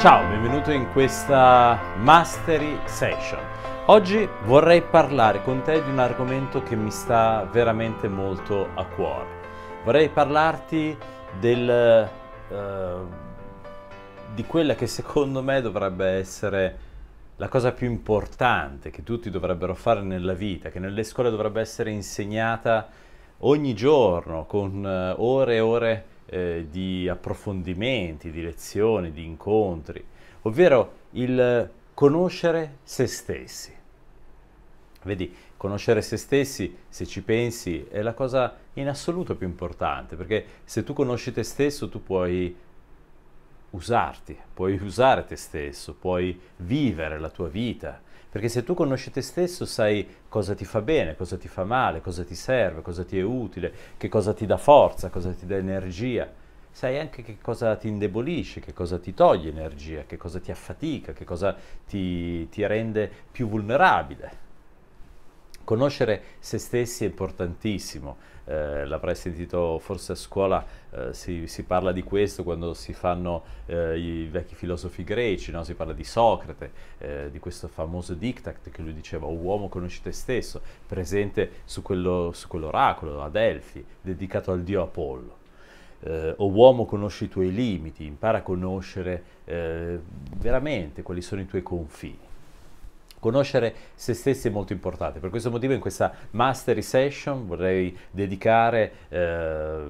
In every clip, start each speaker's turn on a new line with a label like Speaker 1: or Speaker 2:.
Speaker 1: Ciao, benvenuto in questa Mastery Session. Oggi vorrei parlare con te di un argomento che mi sta veramente molto a cuore. Vorrei parlarti del, uh, di quella che secondo me dovrebbe essere la cosa più importante che tutti dovrebbero fare nella vita, che nelle scuole dovrebbe essere insegnata ogni giorno con uh, ore e ore eh, di approfondimenti, di lezioni, di incontri, ovvero il conoscere se stessi. Vedi, conoscere se stessi, se ci pensi, è la cosa in assoluto più importante, perché se tu conosci te stesso tu puoi usarti, puoi usare te stesso, puoi vivere la tua vita, perché se tu conosci te stesso sai cosa ti fa bene, cosa ti fa male, cosa ti serve, cosa ti è utile, che cosa ti dà forza, cosa ti dà energia. Sai anche che cosa ti indebolisce, che cosa ti toglie energia, che cosa ti affatica, che cosa ti, ti rende più vulnerabile. Conoscere se stessi è importantissimo, eh, l'avrai sentito forse a scuola, eh, si, si, parla di questo quando si fanno eh, i vecchi filosofi greci, no? si parla di Socrate, eh, di questo famoso diktat che lui diceva uomo conosci te stesso, presente su, quello, su quell'oracolo a Delfi, dedicato al dio Apollo. Eh, o uomo conosci i tuoi limiti, impara a conoscere eh, veramente quali sono i tuoi confini. Conoscere se stessi è molto importante, per questo motivo in questa mastery session vorrei dedicare, eh,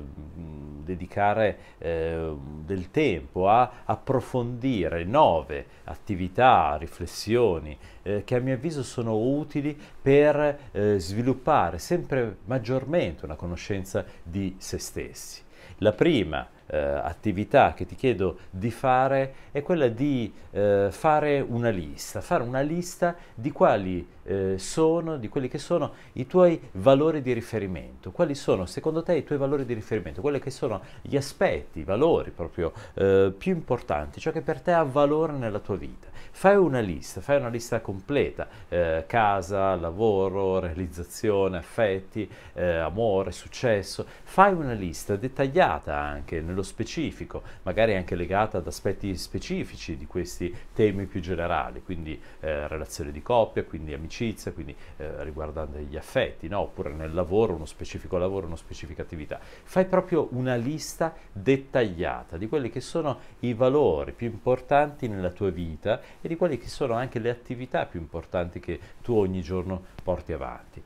Speaker 1: dedicare eh, del tempo a approfondire nove attività, riflessioni eh, che a mio avviso sono utili per eh, sviluppare sempre maggiormente una conoscenza di se stessi. La prima eh, attività che ti chiedo di fare è quella di eh, fare una lista, fare una lista di quali eh, sono, di quelli che sono i tuoi valori di riferimento, quali sono secondo te i tuoi valori di riferimento, quelli che sono gli aspetti, i valori proprio eh, più importanti, ciò che per te ha valore nella tua vita fai una lista, fai una lista completa, eh, casa, lavoro, realizzazione, affetti, eh, amore, successo, fai una lista dettagliata anche nello specifico, magari anche legata ad aspetti specifici di questi temi più generali, quindi eh, relazione di coppia, quindi amicizia, quindi eh, riguardante gli affetti, no? oppure nel lavoro, uno specifico lavoro, una specifica attività. Fai proprio una lista dettagliata di quelli che sono i valori più importanti nella tua vita e e di quali sono anche le attività più importanti che tu ogni giorno porti avanti.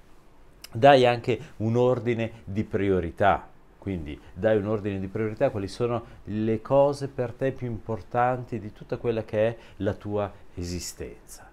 Speaker 1: Dai anche un ordine di priorità quindi dai un ordine di priorità, quali sono le cose per te più importanti di tutta quella che è la tua esistenza.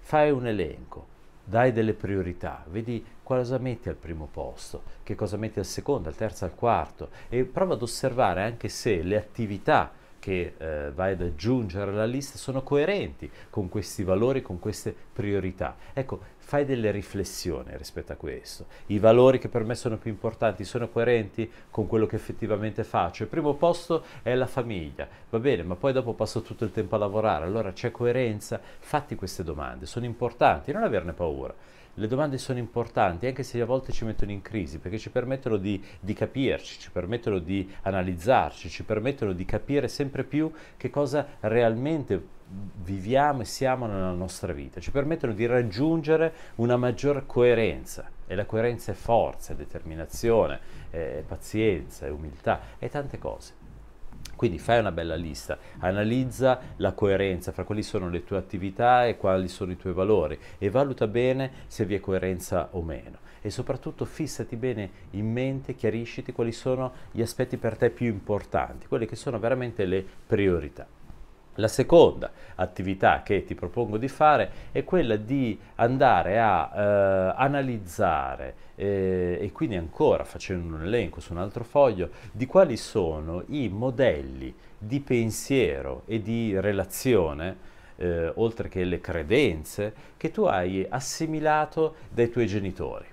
Speaker 1: Fai un elenco, dai delle priorità, vedi cosa metti al primo posto, che cosa metti al secondo, al terzo, al quarto e prova ad osservare anche se le attività che eh, vai ad aggiungere alla lista sono coerenti con questi valori, con queste priorità. Ecco, fai delle riflessioni rispetto a questo. I valori che per me sono più importanti sono coerenti con quello che effettivamente faccio. Il primo posto è la famiglia, va bene, ma poi dopo passo tutto il tempo a lavorare, allora c'è coerenza. Fatti queste domande, sono importanti, non averne paura. Le domande sono importanti anche se a volte ci mettono in crisi perché ci permettono di, di capirci, ci permettono di analizzarci, ci permettono di capire sempre più che cosa realmente viviamo e siamo nella nostra vita, ci permettono di raggiungere una maggior coerenza e la coerenza è forza, è determinazione, è pazienza, è umiltà, è tante cose. Quindi fai una bella lista, analizza la coerenza fra quali sono le tue attività e quali sono i tuoi valori e valuta bene se vi è coerenza o meno. E soprattutto fissati bene in mente, chiarisciti quali sono gli aspetti per te più importanti, quelle che sono veramente le priorità. La seconda attività che ti propongo di fare è quella di andare a eh, analizzare eh, e quindi ancora facendo un elenco su un altro foglio di quali sono i modelli di pensiero e di relazione eh, oltre che le credenze che tu hai assimilato dai tuoi genitori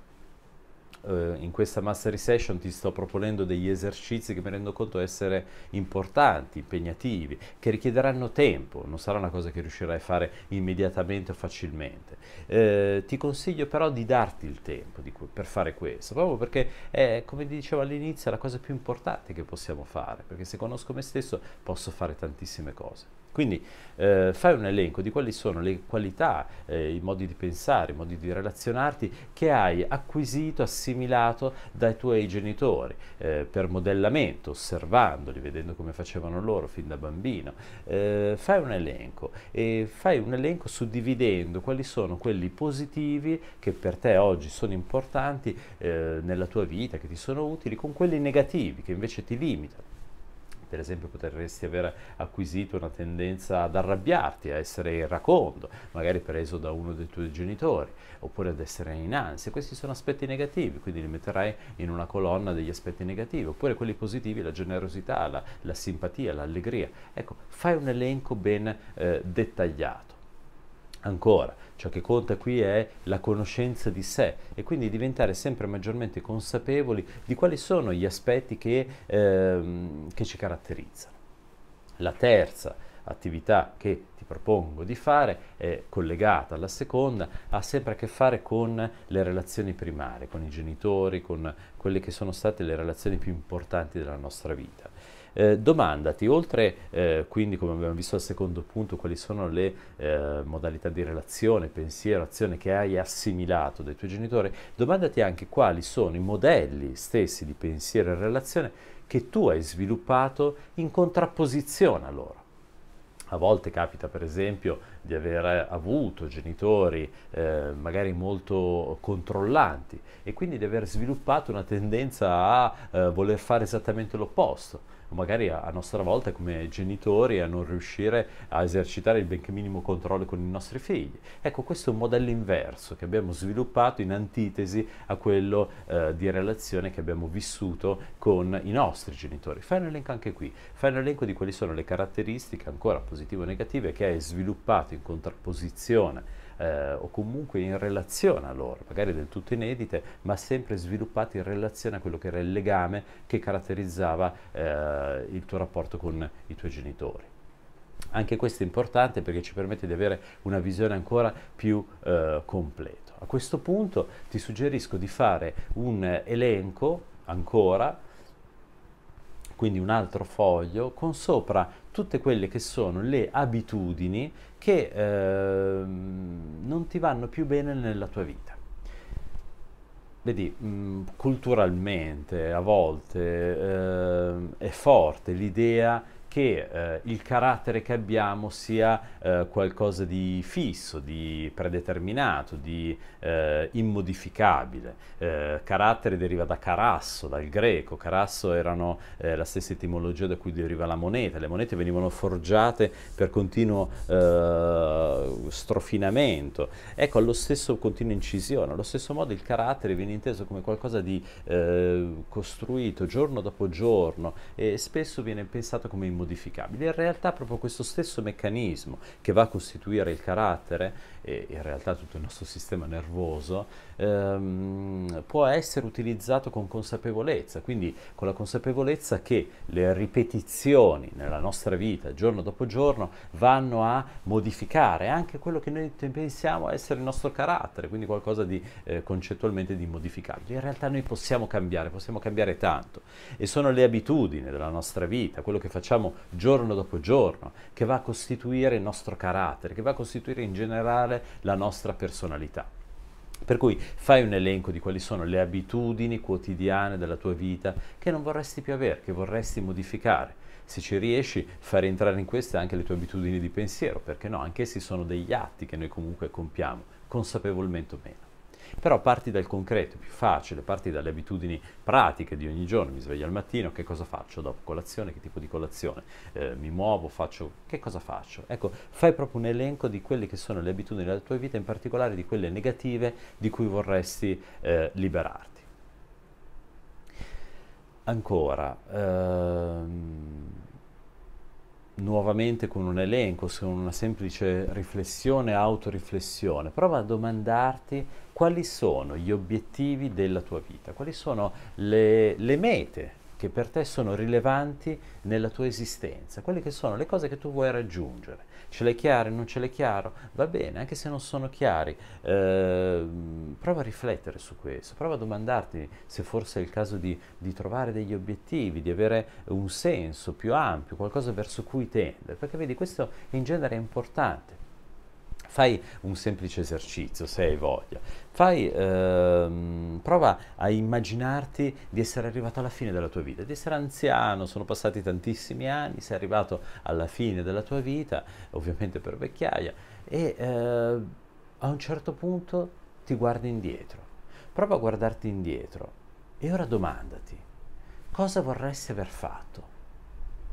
Speaker 1: eh, in questa mastery session ti sto proponendo degli esercizi che mi rendo conto essere importanti, impegnativi, che richiederanno tempo, non sarà una cosa che riuscirai a fare immediatamente o facilmente. Eh, ti consiglio però di darti il tempo di per fare questo, proprio perché è, come dicevo all'inizio, la cosa più importante che possiamo fare, perché se conosco me stesso posso fare tantissime cose. Quindi eh, fai un elenco di quali sono le qualità, eh, i modi di pensare, i modi di relazionarti che hai acquisito, assimilato dai tuoi genitori eh, per modellamento, osservandoli, vedendo come facevano loro fin da bambino. Eh, fai un elenco e fai un elenco suddividendo quali sono quelli positivi che per te oggi sono importanti eh, nella tua vita, che ti sono utili, con quelli negativi che invece ti limitano per esempio potresti aver acquisito una tendenza ad arrabbiarti, a essere racondo, magari preso da uno dei tuoi genitori, oppure ad essere in ansia. Questi sono aspetti negativi, quindi li metterai in una colonna degli aspetti negativi, oppure quelli positivi, la generosità, la, la simpatia, l'allegria. Ecco, fai un elenco ben eh, dettagliato ancora. Ciò che conta qui è la conoscenza di sé e quindi diventare sempre maggiormente consapevoli di quali sono gli aspetti che, ehm, che ci caratterizzano. La terza attività che ti propongo di fare è collegata alla seconda, ha sempre a che fare con le relazioni primarie, con i genitori, con quelle che sono state le relazioni più importanti della nostra vita eh, domandati, oltre eh, quindi come abbiamo visto al secondo punto, quali sono le eh, modalità di relazione, pensiero, azione che hai assimilato dai tuoi genitori, domandati anche quali sono i modelli stessi di pensiero e relazione che tu hai sviluppato in contrapposizione a loro. A volte capita per esempio di aver avuto genitori eh, magari molto controllanti e quindi di aver sviluppato una tendenza a eh, voler fare esattamente l'opposto o magari a, nostra volta come genitori a non riuscire a esercitare il benché minimo controllo con i nostri figli. Ecco, questo è un modello inverso che abbiamo sviluppato in antitesi a quello eh, di relazione che abbiamo vissuto con i nostri genitori. Fai un elenco anche qui, fai un elenco di quali sono le caratteristiche ancora positive o negative che hai sviluppato in contrapposizione eh, o comunque in relazione a loro, magari del tutto inedite, ma sempre sviluppate in relazione a quello che era il legame che caratterizzava eh, il tuo rapporto con i tuoi genitori. Anche questo è importante perché ci permette di avere una visione ancora più eh, completa. A questo punto ti suggerisco di fare un elenco ancora, quindi un altro foglio, con sopra tutte quelle che sono le abitudini che eh, non ti vanno più bene nella tua vita. Vedi, mh, mm, culturalmente a volte eh, è forte l'idea che eh, il carattere che abbiamo sia eh, qualcosa di fisso, di predeterminato, di eh, immodificabile. Eh, carattere deriva da carasso, dal greco. Carasso erano eh, la stessa etimologia da cui deriva la moneta. Le monete venivano forgiate per continuo eh, strofinamento. Ecco, allo stesso continuo incisione. Allo stesso modo il carattere viene inteso come qualcosa di costruito giorno dopo giorno e spesso viene pensato come immodificabile modificabili. In realtà proprio questo stesso meccanismo che va a costituire il carattere e in realtà tutto il nostro sistema nervoso ehm, può essere utilizzato con consapevolezza, quindi con la consapevolezza che le ripetizioni nella nostra vita giorno dopo giorno vanno a modificare anche quello che noi pensiamo essere il nostro carattere, quindi qualcosa di eh, concettualmente di modificabile. In realtà noi possiamo cambiare, possiamo cambiare tanto e sono le abitudini della nostra vita, quello che facciamo facciamo giorno dopo giorno, che va a costituire il nostro carattere, che va a costituire in generale la nostra personalità. Per cui fai un elenco di quali sono le abitudini quotidiane della tua vita che non vorresti più avere, che vorresti modificare. Se ci riesci, fare entrare in queste anche le tue abitudini di pensiero, perché no, anch'essi sono degli atti che noi comunque compiamo, consapevolmente o meno. Però parti dal concreto, è più facile, parti dalle abitudini pratiche di ogni giorno, mi sveglio al mattino, che cosa faccio dopo colazione, che tipo di colazione, eh, mi muovo, faccio, che cosa faccio? Ecco, fai proprio un elenco di quelle che sono le abitudini della tua vita, in particolare di quelle negative di cui vorresti eh, liberarti. Ancora, ehm, nuovamente con un elenco, con una semplice riflessione, autoriflessione, prova a domandarti quali sono gli obiettivi della tua vita, quali sono le, le mete che per te sono rilevanti nella tua esistenza, quelle che sono le cose che tu vuoi raggiungere. Ce l'hai chiaro, non ce l'hai chiaro? Va bene, anche se non sono chiari, eh, prova a riflettere su questo, prova a domandarti se forse è il caso di, di trovare degli obiettivi, di avere un senso più ampio, qualcosa verso cui tendere, perché vedi questo in genere è importante fai un semplice esercizio se hai voglia, fai, ehm, prova a immaginarti di essere arrivato alla fine della tua vita, di essere anziano, sono passati tantissimi anni, sei arrivato alla fine della tua vita, ovviamente per vecchiaia, e eh, a un certo punto ti guardi indietro, prova a guardarti indietro e ora domandati cosa vorresti aver fatto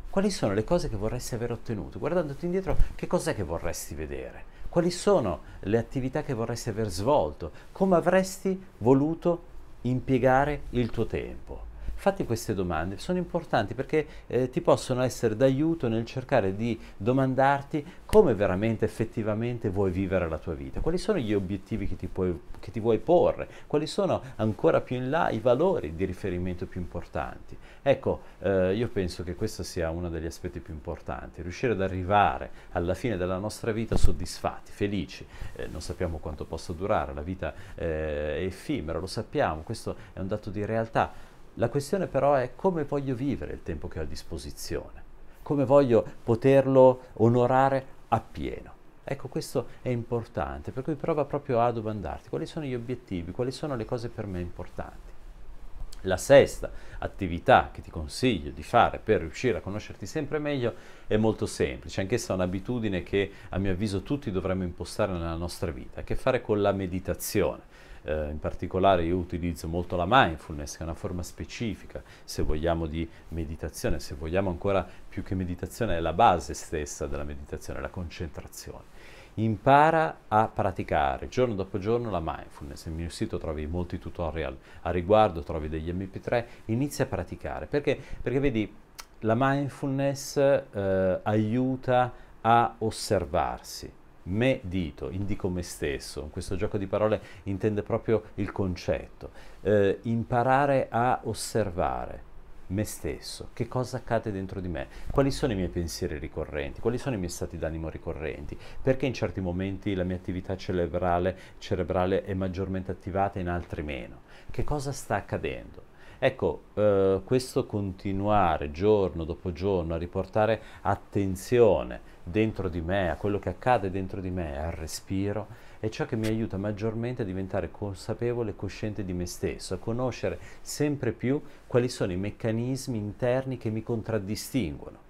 Speaker 1: quali sono le cose che vorresti aver ottenuto? Guardandoti indietro, che cos'è che vorresti vedere? quali sono le attività che vorresti aver svolto, come avresti voluto impiegare il tuo tempo. Fatti queste domande, sono importanti perché eh, ti possono essere d'aiuto nel cercare di domandarti come veramente, effettivamente vuoi vivere la tua vita, quali sono gli obiettivi che ti, puoi, che ti vuoi porre, quali sono ancora più in là i valori di riferimento più importanti. Ecco, eh, io penso che questo sia uno degli aspetti più importanti, riuscire ad arrivare alla fine della nostra vita soddisfatti, felici. Eh, non sappiamo quanto possa durare, la vita eh, è effimera, lo sappiamo, questo è un dato di realtà la questione però è come voglio vivere il tempo che ho a disposizione, come voglio poterlo onorare appieno. Ecco, questo è importante, per cui prova proprio a domandarti quali sono gli obiettivi, quali sono le cose per me importanti. La sesta attività che ti consiglio di fare per riuscire a conoscerti sempre meglio è molto semplice, anch'essa è un'abitudine che a mio avviso tutti dovremmo impostare nella nostra vita, ha a che fare con la meditazione. Eh, in particolare io utilizzo molto la mindfulness, che è una forma specifica, se vogliamo, di meditazione, se vogliamo ancora più che meditazione, è la base stessa della meditazione, la concentrazione. Impara a praticare giorno dopo giorno la mindfulness. Nel mio sito trovi molti tutorial a riguardo, trovi degli MP3, inizia a praticare. Perché? Perché vedi, la mindfulness eh, aiuta a osservarsi, me dito, indico me stesso, questo gioco di parole intende proprio il concetto, eh, imparare a osservare me stesso, che cosa accade dentro di me, quali sono i miei pensieri ricorrenti, quali sono i miei stati d'animo ricorrenti, perché in certi momenti la mia attività cerebrale, cerebrale è maggiormente attivata e in altri meno, che cosa sta accadendo. Ecco, eh, questo continuare giorno dopo giorno a riportare attenzione dentro di me, a quello che accade dentro di me, al respiro, è ciò che mi aiuta maggiormente a diventare consapevole e cosciente di me stesso, a conoscere sempre più quali sono i meccanismi interni che mi contraddistinguono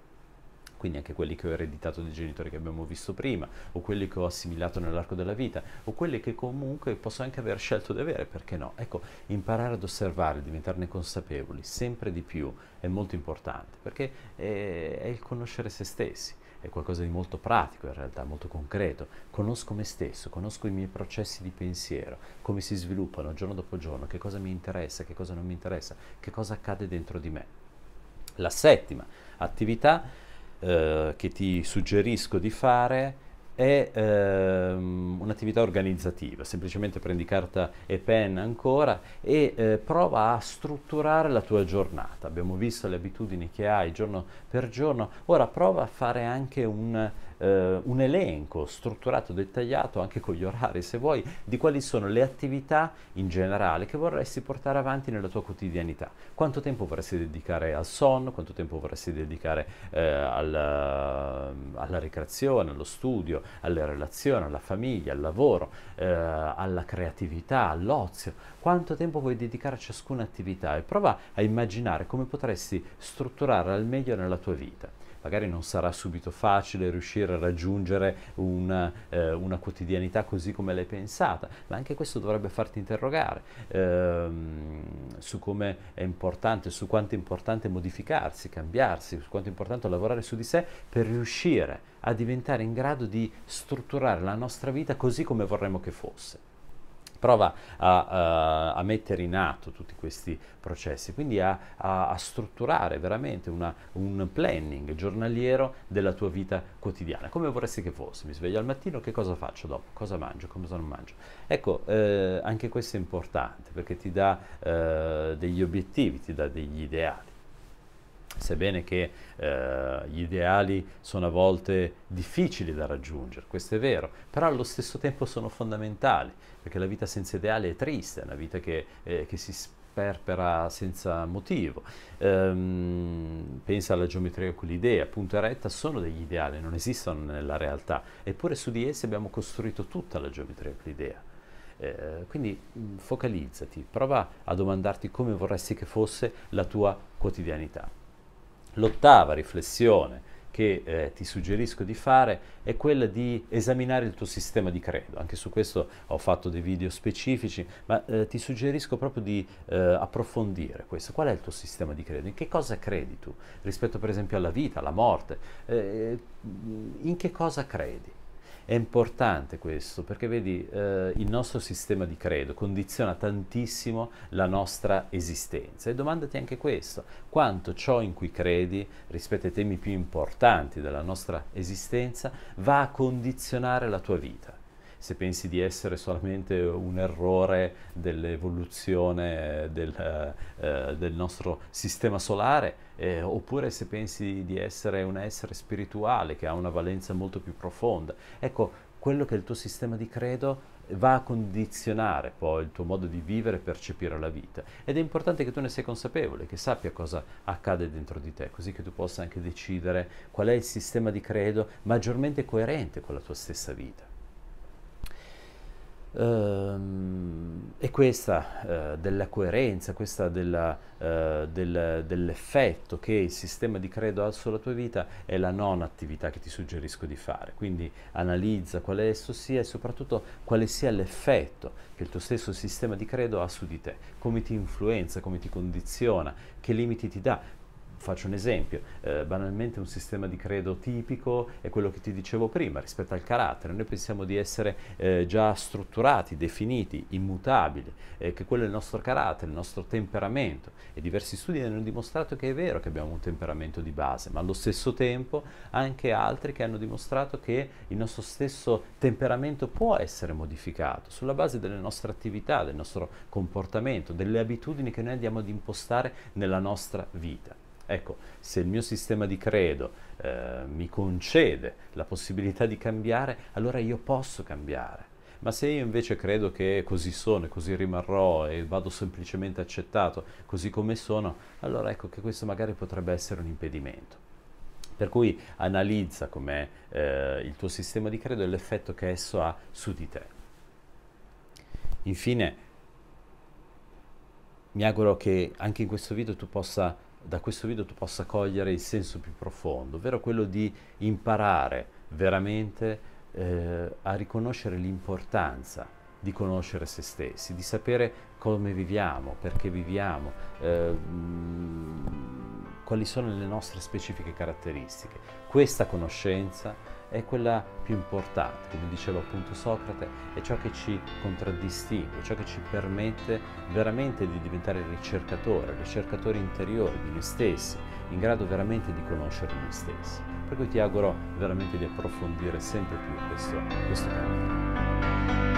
Speaker 1: quindi anche quelli che ho ereditato dai genitori che abbiamo visto prima, o quelli che ho assimilato nell'arco della vita, o quelli che comunque posso anche aver scelto di avere, perché no? Ecco, imparare ad osservare, diventarne consapevoli sempre di più è molto importante, perché è, è il conoscere se stessi è qualcosa di molto pratico in realtà, molto concreto. Conosco me stesso, conosco i miei processi di pensiero, come si sviluppano giorno dopo giorno, che cosa mi interessa, che cosa non mi interessa, che cosa accade dentro di me. La settima attività eh, che ti suggerisco di fare è ehm, un'attività organizzativa, semplicemente prendi carta e penna ancora e eh, prova a strutturare la tua giornata. Abbiamo visto le abitudini che hai giorno per giorno, ora prova a fare anche un eh, un elenco strutturato, dettagliato, anche con gli orari se vuoi, di quali sono le attività in generale che vorresti portare avanti nella tua quotidianità. Quanto tempo vorresti dedicare al sonno, quanto tempo vorresti dedicare eh, alla, alla, ricreazione, allo studio, alle relazioni, alla famiglia, al lavoro, eh, alla creatività, all'ozio. Quanto tempo vuoi dedicare a ciascuna attività e prova a immaginare come potresti strutturare al meglio nella tua vita magari non sarà subito facile riuscire a raggiungere una, eh, una quotidianità così come l'hai pensata, ma anche questo dovrebbe farti interrogare ehm, su come è importante, su quanto è importante modificarsi, cambiarsi, su quanto è importante lavorare su di sé per riuscire a diventare in grado di strutturare la nostra vita così come vorremmo che fosse prova a, eh, a, mettere in atto tutti questi processi, quindi a, a, a strutturare veramente una, un planning giornaliero della tua vita quotidiana, come vorresti che fosse, mi sveglio al mattino, che cosa faccio dopo, cosa mangio, cosa non mangio. Ecco, eh, anche questo è importante perché ti dà eh, degli obiettivi, ti dà degli ideali sebbene che eh, gli ideali sono a volte difficili da raggiungere, questo è vero, però allo stesso tempo sono fondamentali, perché la vita senza ideali è triste, è una vita che, eh, che si sperpera senza motivo. Ehm, pensa alla geometria euclidea, punto e retta sono degli ideali, non esistono nella realtà, eppure su di essi abbiamo costruito tutta la geometria euclidea. Eh, quindi mm, focalizzati, prova a domandarti come vorresti che fosse la tua quotidianità. L'ottava riflessione che eh, ti suggerisco di fare è quella di esaminare il tuo sistema di credo. Anche su questo ho fatto dei video specifici, ma eh, ti suggerisco proprio di eh, approfondire questo. Qual è il tuo sistema di credo? In che cosa credi tu rispetto per esempio alla vita, alla morte? Eh, in che cosa credi? È importante questo perché vedi eh, il nostro sistema di credo condiziona tantissimo la nostra esistenza e domandati anche questo, quanto ciò in cui credi rispetto ai temi più importanti della nostra esistenza va a condizionare la tua vita se pensi di essere solamente un errore dell'evoluzione eh, del, eh, eh, del nostro sistema solare, eh, oppure se pensi di essere un essere spirituale che ha una valenza molto più profonda. Ecco, quello che è il tuo sistema di credo va a condizionare poi il tuo modo di vivere e percepire la vita. Ed è importante che tu ne sei consapevole, che sappia cosa accade dentro di te, così che tu possa anche decidere qual è il sistema di credo maggiormente coerente con la tua stessa vita. Ehm, e questa eh, della coerenza, questa della, eh, del, dell'effetto che il sistema di credo ha sulla tua vita è la non attività che ti suggerisco di fare. Quindi analizza quale esso sia e soprattutto quale sia l'effetto che il tuo stesso sistema di credo ha su di te, come ti influenza, come ti condiziona, che limiti ti dà, Faccio un esempio, eh, banalmente un sistema di credo tipico è quello che ti dicevo prima rispetto al carattere, noi pensiamo di essere eh, già strutturati, definiti, immutabili, eh, che quello è il nostro carattere, il nostro temperamento e diversi studi hanno dimostrato che è vero che abbiamo un temperamento di base, ma allo stesso tempo anche altri che hanno dimostrato che il nostro stesso temperamento può essere modificato sulla base delle nostre attività, del nostro comportamento, delle abitudini che noi andiamo ad impostare nella nostra vita. Ecco, se il mio sistema di credo eh, mi concede la possibilità di cambiare, allora io posso cambiare. Ma se io invece credo che così sono e così rimarrò e vado semplicemente accettato così come sono, allora ecco che questo magari potrebbe essere un impedimento. Per cui analizza com'è eh, il tuo sistema di credo e l'effetto che esso ha su di te. Infine, mi auguro che anche in questo video tu possa da questo video tu possa cogliere il senso più profondo, ovvero quello di imparare veramente eh, a riconoscere l'importanza di conoscere se stessi, di sapere come viviamo, perché viviamo, eh, mm, quali sono le nostre specifiche caratteristiche. Questa conoscenza è quella più importante, come diceva appunto Socrate, è ciò che ci contraddistingue, ciò che ci permette veramente di diventare ricercatore, ricercatore interiore di noi stessi, in grado veramente di conoscere noi stessi. Per cui ti auguro veramente di approfondire sempre più questo, questo campo.